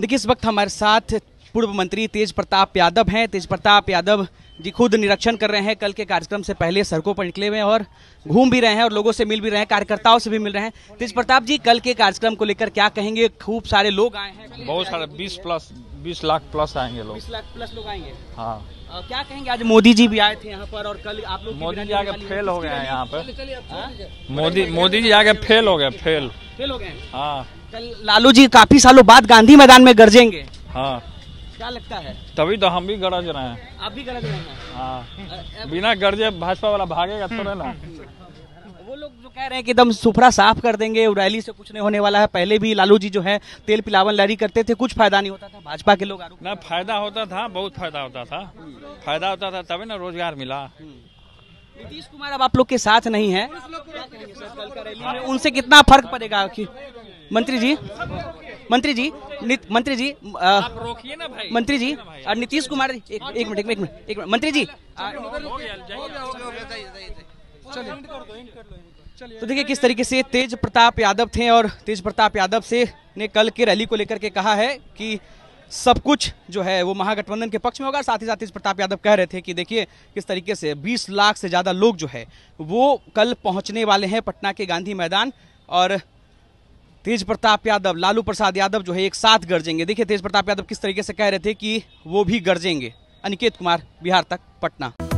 देखिए इस वक्त हमारे साथ पूर्व मंत्री तेज प्रताप यादव हैं तेज प्रताप यादव जी खुद निरीक्षण कर रहे हैं कल के कार्यक्रम से पहले सड़कों पर निकले हुए हैं और घूम भी रहे हैं और लोगों से मिल भी रहे हैं कार्यकर्ताओं से भी मिल रहे हैं तेज प्रताप जी कल के कार्यक्रम को लेकर क्या कहेंगे खूब सारे लोग आए हैं बहुत सारे बीस प्लस बीस लाख प्लस आएंगे लोग बीस लाख प्लस लोग आएंगे हाँ क्या कहेंगे आज मोदी जी भी आए थे यहाँ पर और कल आप लोग मोदी जी आगे फेल हो गए हैं यहाँ पर मोदी मोदी जी आगे फेल हो गए फेल फेल हो गए हाँ कल लालू जी काफी सालों बाद गांधी मैदान में गरजेंगे हाँ क्या लगता है तभी तो हम भी गरज रहे हैं आप भी गरज रहे हैं हाँ बिना गरजे भाजपा वाला भागेगा तो ना वो लोग जो कह रहे हैं कि एकदम सुफरा साफ कर देंगे रैली से कुछ नहीं होने वाला है पहले भी लालू जी जो है तेल पिलावन लड़ी करते थे कुछ फायदा नहीं होता था भाजपा के लोग ना फायदा होता था बहुत फायदा होता था फायदा होता था तभी ना रोजगार मिला नीतीश कुमार अब आप लोग के साथ नहीं है उनसे कितना फर्क पड़ेगा मंत्री जी मंत्री जी मंत्री जी रोकिए ना भाई मंत्री जी और नीतीश कुमार जी एक मिनट एक मिनट एक मिनट मंत्री जी तो देखिए किस तरीके से तेज प्रताप यादव थे और तेज प्रताप यादव से ने कल के रैली को लेकर के कहा है कि सब कुछ जो है वो महागठबंधन के पक्ष में होगा साथ ही साथ तेज प्रताप यादव कह रहे थे कि देखिए किस तरीके से 20 लाख से ज़्यादा लोग जो है वो कल पहुंचने वाले हैं पटना के गांधी मैदान और तेज प्रताप यादव लालू प्रसाद यादव जो है एक साथ गरजेंगे देखिए तेज प्रताप यादव किस तरीके से कह रहे थे कि वो भी गरजेंगे अनिकेत कुमार बिहार तक पटना